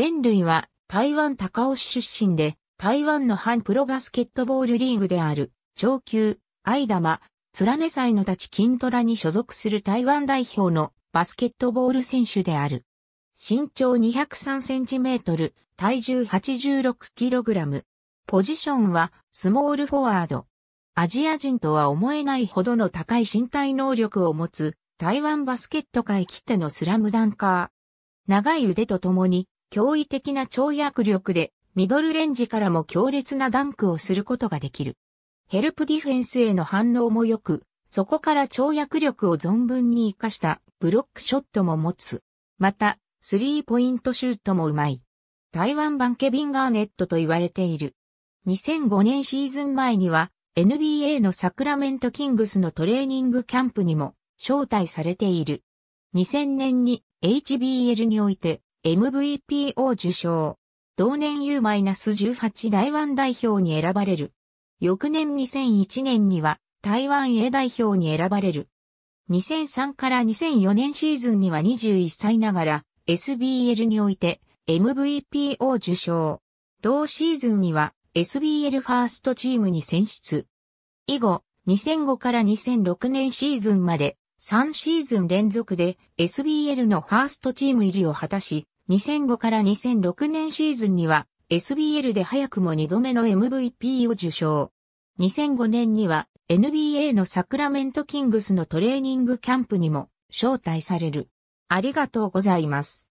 連類は台湾高雄市出身で、台湾の反プロバスケットボールリーグである、上級、愛玉、貫ね祭の立ち筋トラに所属する台湾代表のバスケットボール選手である。身長203センチメートル、体重86キログラム。ポジションはスモールフォワード。アジア人とは思えないほどの高い身体能力を持つ台湾バスケット界きってのスラムダンカー。長い腕とともに驚異的な跳躍力で、ミドルレンジからも強烈なダンクをすることができる。ヘルプディフェンスへの反応も良く、そこから跳躍力を存分に活かしたブロックショットも持つ。また、スリーポイントシュートもうまい。台湾版ケビン・ガーネットと言われている。2005年シーズン前には NBA のサクラメントキングスのトレーニングキャンプにも招待されている。2000年に HBL において MVP を受賞。同年 U-18 台湾代表に選ばれる。翌年2001年には台湾 A 代表に選ばれる。2003から2004年シーズンには21歳ながら SBL において MVP を受賞。同シーズンには SBL ファーストチームに選出。以後、2005から2006年シーズンまで3シーズン連続で SBL のファーストチーム入りを果たし、2005から2006年シーズンには SBL で早くも2度目の MVP を受賞。2005年には NBA のサクラメントキングスのトレーニングキャンプにも招待される。ありがとうございます。